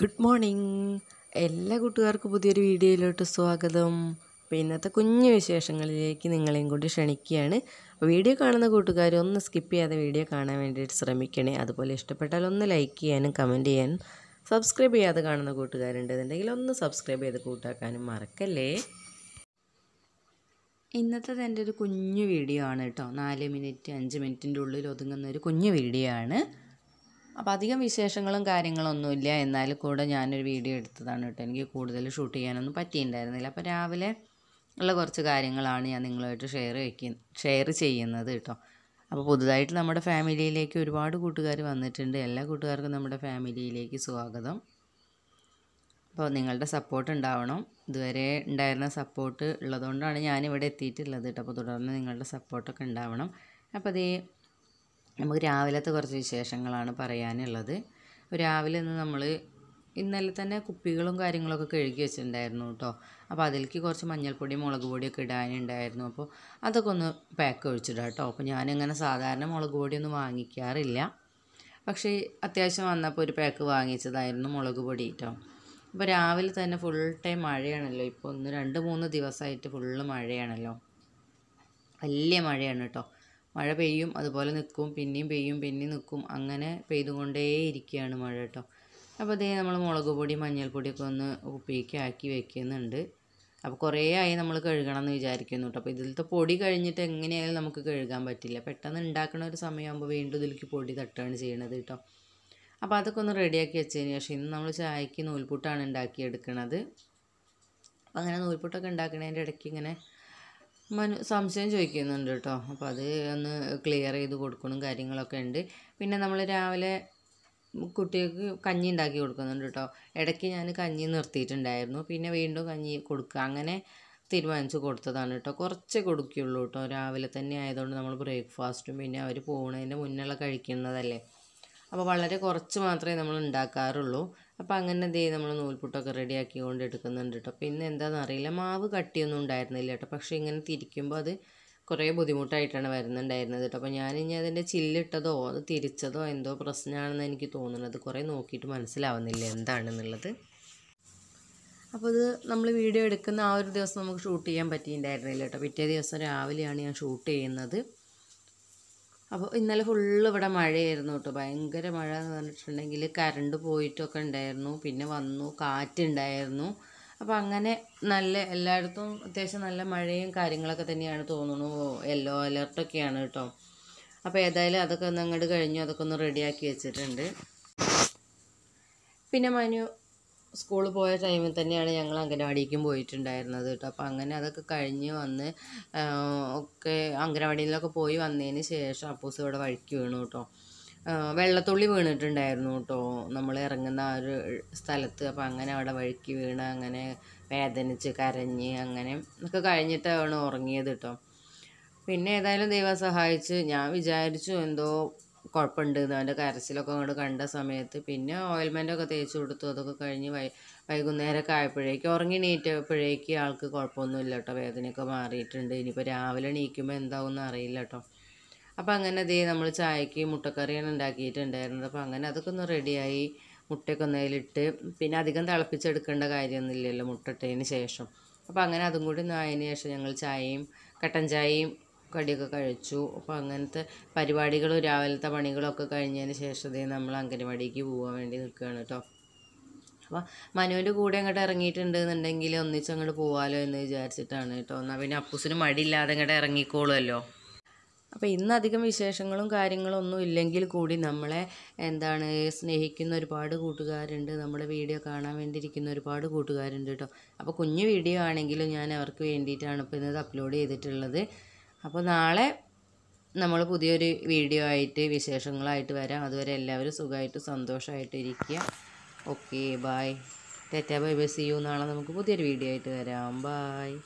good morning എല്ലാ കൂട്ടുകാർക്കും പുതിയൊരു വീഡിയോയിലോട്ട് സ്വാഗതം അപ്പോൾ ഇന്നത്തെ കുഞ്ഞു വിശേഷങ്ങളിലേക്ക് നിങ്ങളെയും കൂടി ക്ഷണിക്കുകയാണ് വീഡിയോ കാണുന്ന കൂട്ടുകാർ ഒന്ന് സ്കിപ്പ് ചെയ്യാതെ വീഡിയോ കാണാൻ വേണ്ടിയിട്ട് ശ്രമിക്കണേ അതുപോലെ ഇഷ്ടപ്പെട്ടാൽ ഒന്ന് ലൈക്ക് ചെയ്യാനും കമൻറ്റ് ചെയ്യാനും സബ്സ്ക്രൈബ് ചെയ്യാതെ കാണുന്ന കൂട്ടുകാരുണ്ടെന്നുണ്ടെങ്കിൽ ഒന്ന് സബ്സ്ക്രൈബ് ചെയ്ത് കൂട്ടാക്കാനും മറക്കല്ലേ ഇന്നത്തത് എൻ്റെ ഒരു കുഞ്ഞു വീഡിയോ ആണ് കേട്ടോ നാല് മിനിറ്റ് അഞ്ച് മിനിറ്റിൻ്റെ ഉള്ളിൽ ഒതുങ്ങുന്ന ഒരു കുഞ്ഞു വീഡിയോ ആണ് അപ്പോൾ അധികം വിശേഷങ്ങളും കാര്യങ്ങളൊന്നുമില്ല എന്നാൽ കൂടെ ഞാനൊരു വീഡിയോ എടുത്തതാണ് കേട്ടോ എനിക്ക് കൂടുതൽ ഷൂട്ട് ചെയ്യാനൊന്നും പറ്റിയിട്ടുണ്ടായിരുന്നില്ല അപ്പോൾ രാവിലെ ഉള്ള കുറച്ച് കാര്യങ്ങളാണ് ഞാൻ നിങ്ങളുമായിട്ട് ഷെയർ വയ്ക്ക ഷെയർ ചെയ്യുന്നത് കേട്ടോ അപ്പോൾ പുതുതായിട്ട് നമ്മുടെ ഫാമിലിയിലേക്ക് ഒരുപാട് കൂട്ടുകാർ വന്നിട്ടുണ്ട് എല്ലാ കൂട്ടുകാർക്കും നമ്മുടെ ഫാമിലിയിലേക്ക് സ്വാഗതം അപ്പോൾ നിങ്ങളുടെ സപ്പോർട്ട് ഉണ്ടാവണം ഇതുവരെ ഉണ്ടായിരുന്ന സപ്പോർട്ട് ഉള്ളതുകൊണ്ടാണ് ഞാനിവിടെ എത്തിയിട്ടുള്ളത് കേട്ടോ അപ്പോൾ തുടർന്ന് നിങ്ങളുടെ സപ്പോർട്ടൊക്കെ ഉണ്ടാവണം അപ്പോൾ അതേ നമുക്ക് രാവിലത്തെ കുറച്ച് വിശേഷങ്ങളാണ് പറയാനുള്ളത് രാവിലെ ഇന്ന് നമ്മൾ ഇന്നലെ തന്നെ കുപ്പികളും കാര്യങ്ങളൊക്കെ കഴുകി വെച്ചിട്ടുണ്ടായിരുന്നു കേട്ടോ അപ്പോൾ അതിലേക്ക് കുറച്ച് മഞ്ഞൾപ്പൊടി മുളക് പൊടിയൊക്കെ ഇടാനുണ്ടായിരുന്നു അപ്പോൾ അതൊക്കെ ഒന്ന് പാക്ക് ഒഴിച്ചിടാം കേട്ടോ അപ്പോൾ ഞാനിങ്ങനെ സാധാരണ മുളക് പൊടിയൊന്നും വാങ്ങിക്കാറില്ല പക്ഷേ അത്യാവശ്യം വന്നപ്പോൾ ഒരു പാക്ക് വാങ്ങിച്ചതായിരുന്നു മുളക് പൊടി കേട്ടോ അപ്പോൾ രാവിലെ തന്നെ ഫുൾ ടൈം മഴയാണല്ലോ ഇപ്പോൾ ഒന്ന് രണ്ട് മൂന്ന് ദിവസമായിട്ട് ഫുള്ള് മഴയാണല്ലോ വലിയ മഴയാണ് കേട്ടോ മഴ പെയ്യും അതുപോലെ നിൽക്കും പിന്നെയും പെയ്യും പിന്നെയും നിൽക്കും അങ്ങനെ പെയ്തുകൊണ്ടേയിരിക്കുകയാണ് മഴ കേട്ടോ അപ്പോൾ അതേ നമ്മൾ മുളക് പൊടി മഞ്ഞൾപ്പൊടിയൊക്കെ ഒന്ന് ഉപ്പേക്ക് ആക്കി വെക്കുന്നുണ്ട് അപ്പോൾ കുറേ ആയി നമ്മൾ കഴുകണം എന്ന് വിചാരിക്കുന്നു കേട്ടോ അപ്പോൾ ഇതിലത്തെ പൊടി കഴിഞ്ഞിട്ട് എങ്ങനെയായാലും നമുക്ക് കഴുകാൻ പറ്റില്ല പെട്ടെന്ന് ഉണ്ടാക്കുന്ന ഒരു സമയമാകുമ്പോൾ വീണ്ടും ഇതിലേക്ക് പൊടി തട്ടുകയാണ് ചെയ്യണത് കേട്ടോ അപ്പോൾ അതൊക്കെ ഒന്ന് റെഡിയാക്കി വെച്ചതിന് ശേഷം ഇന്ന് നമ്മൾ ചായക്ക് നൂൽപുട്ടാണ് എടുക്കുന്നത് അപ്പോൾ അങ്ങനെ നൂൽപുട്ടൊക്കെ ഉണ്ടാക്കുന്നതിൻ്റെ ഇടയ്ക്ക് ഇങ്ങനെ മനു സംശയം ചോദിക്കുന്നുണ്ട് കേട്ടോ അപ്പോൾ അത് ഒന്ന് ക്ലിയർ ചെയ്ത് കൊടുക്കണം കാര്യങ്ങളൊക്കെ ഉണ്ട് പിന്നെ നമ്മൾ രാവിലെ കുട്ടികൾക്ക് കഞ്ഞി ഉണ്ടാക്കി കൊടുക്കുന്നുണ്ട് കേട്ടോ ഇടയ്ക്ക് ഞാൻ കഞ്ഞി നിർത്തിയിട്ടുണ്ടായിരുന്നു പിന്നെ വീണ്ടും കഞ്ഞി കൊടുക്കുക അങ്ങനെ തീരുമാനിച്ച് കൊടുത്തതാണ് കേട്ടോ കുറച്ച് കൊടുക്കുകയുള്ളൂ കേട്ടോ രാവിലെ തന്നെ ആയതുകൊണ്ട് നമ്മൾ ബ്രേക്ക്ഫാസ്റ്റും പിന്നെ അവർ പോകുന്നതിൻ്റെ മുന്നെയുള്ള കഴിക്കുന്നതല്ലേ അപ്പോൾ വളരെ കുറച്ച് മാത്രമേ നമ്മൾ ഉണ്ടാക്കാറുള്ളൂ അപ്പോൾ അങ്ങനെ ദേ നമ്മൾ നൂൽപുട്ടൊക്കെ റെഡിയാക്കി കൊണ്ട് എടുക്കുന്നുണ്ട് കേട്ടോ പിന്നെ എന്താണെന്ന് അറിയില്ല മാവ് കട്ടിയൊന്നും ഉണ്ടായിരുന്നില്ല കേട്ടോ പക്ഷേ ഇങ്ങനെ തിരിക്കുമ്പോൾ അത് കുറേ ബുദ്ധിമുട്ടായിട്ടാണ് വരുന്നുണ്ടായിരുന്നത് കേട്ടോ അപ്പോൾ ഞാനിനി അതിൻ്റെ ചില്ലിട്ടതോ അത് തിരിച്ചതോ എന്തോ പ്രശ്നമാണെന്ന് എനിക്ക് തോന്നുന്നത് കുറേ നോക്കിയിട്ട് മനസ്സിലാവുന്നില്ല എന്താണെന്നുള്ളത് അപ്പോൾ ഇത് നമ്മൾ വീഡിയോ എടുക്കുന്ന ആ ഒരു ദിവസം നമുക്ക് ഷൂട്ട് ചെയ്യാൻ പറ്റിയിട്ടുണ്ടായിരുന്നില്ല കേട്ടോ പിറ്റേ ദിവസം രാവിലെയാണ് ഞാൻ ഷൂട്ട് ചെയ്യുന്നത് അപ്പോൾ ഇന്നലെ ഫുള്ള് ഇവിടെ മഴയായിരുന്നു കേട്ടോ ഭയങ്കര മഴ എന്ന് പറഞ്ഞിട്ടുണ്ടെങ്കിൽ കറണ്ട് പോയിട്ടൊക്കെ ഉണ്ടായിരുന്നു പിന്നെ വന്നു കാറ്റുണ്ടായിരുന്നു അപ്പോൾ അങ്ങനെ നല്ല എല്ലായിടത്തും അത്യാവശ്യം നല്ല മഴയും കാര്യങ്ങളൊക്കെ തന്നെയാണ് തോന്നുന്നു യെല്ലോ അലർട്ടൊക്കെയാണ് കേട്ടോ അപ്പോൾ ഏതായാലും അതൊക്കെ ഒന്ന് അങ്ങോട്ട് കഴിഞ്ഞു അതൊക്കെ ഒന്ന് റെഡിയാക്കി വെച്ചിട്ടുണ്ട് പിന്നെ മനു സ്കൂളിൽ പോയ ടൈമിൽ തന്നെയാണ് ഞങ്ങൾ അംഗനവാടിക്കും പോയിട്ടുണ്ടായിരുന്നത് കേട്ടോ അപ്പോൾ അങ്ങനെ അതൊക്കെ കഴിഞ്ഞ് വന്ന് ഒക്കെ അംഗനവാടിയിലൊക്കെ പോയി വന്നതിന് ശേഷം അപ്പൂസ് ഇവിടെ വഴിക്ക് വീണു കേട്ടോ വെള്ളത്തുള്ളി വീണിട്ടുണ്ടായിരുന്നു കേട്ടോ നമ്മൾ ഇറങ്ങുന്ന ആ ഒരു സ്ഥലത്ത് അപ്പോൾ അങ്ങനെ അവിടെ വഴുക്കി വീണ് അങ്ങനെ വേദനിച്ച് കരഞ്ഞ് അങ്ങനെ ഒക്കെ കഴിഞ്ഞിട്ടാണ് ഉറങ്ങിയത് കേട്ടോ പിന്നെ ഏതായാലും ദൈവം സഹായിച്ച് ഞാൻ വിചാരിച്ചു എന്തോ കുഴപ്പമുണ്ട് അവൻ്റെ കരച്ചിലൊക്കെ അങ്ങോട്ട് കണ്ട സമയത്ത് പിന്നെ ഓയിൽമെൻറ്റൊക്കെ തേച്ച് കൊടുത്തു അതൊക്കെ കഴിഞ്ഞ് വൈ വൈകുന്നേരമൊക്കെ ആയപ്പോഴേക്കും ഉറങ്ങി നീറ്റപ്പോഴേക്ക് ആൾക്ക് ഇല്ല കേട്ടോ വേദനയൊക്കെ മാറിയിട്ടുണ്ട് ഇനിയിപ്പോൾ രാവിലെ എണീക്കുമ്പോൾ എന്താവുമെന്ന് അറിയില്ല കേട്ടോ അപ്പോൾ അങ്ങനെ ദേ നമ്മൾ ചായക്ക് മുട്ടക്കറിയാണ് ഉണ്ടാക്കിയിട്ടുണ്ടായിരുന്നത് അപ്പോൾ അങ്ങനെ അതൊക്കെ ഒന്ന് റെഡിയായി മുട്ടയൊക്കെ ഒന്നതിലിട്ട് പിന്നെ അധികം തിളപ്പിച്ചെടുക്കേണ്ട കാര്യമൊന്നുമില്ലല്ലോ മുട്ട ഇട്ടതിന് ശേഷം അപ്പോൾ അങ്ങനെ അതും കൂടി ആയതിന് ശേഷം ഞങ്ങൾ ചായയും കട്ടൻ ചായയും കടിയൊക്കെ കഴിച്ചു അപ്പോൾ അങ്ങനത്തെ പരിപാടികളും രാവിലത്തെ പണികളൊക്കെ കഴിഞ്ഞതിന് ശേഷമേ നമ്മൾ അംഗനവാടിക്ക് പോകാൻ വേണ്ടി നിൽക്കുകയാണ് കേട്ടോ അപ്പോൾ മനുവിൻ്റെ കൂടെ അങ്ങോട്ട് ഇറങ്ങിയിട്ടുണ്ട് എന്നുണ്ടെങ്കിൽ ഒന്നിച്ച് അങ്ങോട്ട് പോകാമല്ലോ എന്ന് വിചാരിച്ചിട്ടാണ് കേട്ടോ എന്നാൽ പിന്നെ അപ്പൂസിന് മടിയില്ലാതെ അങ്ങോട്ട് ഇറങ്ങിക്കോളുമല്ലോ അപ്പോൾ ഇന്ന് അധികം വിശേഷങ്ങളും കാര്യങ്ങളും ഒന്നും ഇല്ലെങ്കിൽ കൂടി നമ്മളെ എന്താണ് സ്നേഹിക്കുന്ന ഒരുപാട് കൂട്ടുകാരുണ്ട് നമ്മുടെ വീഡിയോ കാണാൻ വേണ്ടിയിരിക്കുന്ന ഒരുപാട് കൂട്ടുകാരുണ്ട് കേട്ടോ അപ്പോൾ കുഞ്ഞു വീഡിയോ ആണെങ്കിലും ഞാൻ അവർക്ക് വേണ്ടിയിട്ടാണ് ഇപ്പോൾ ഇന്നത് അപ്ലോഡ് ചെയ്തിട്ടുള്ളത് അപ്പോൾ നാളെ നമ്മൾ പുതിയൊരു വീഡിയോ ആയിട്ട് വിശേഷങ്ങളായിട്ട് വരാം അതുവരെ എല്ലാവരും സുഖമായിട്ട് സന്തോഷമായിട്ട് ഇരിക്കുക ഓക്കെ ബായ് തെറ്റാ ബൈ ബൈ സി യു നാളെ നമുക്ക് പുതിയൊരു വീഡിയോ ആയിട്ട് വരാം ബായ്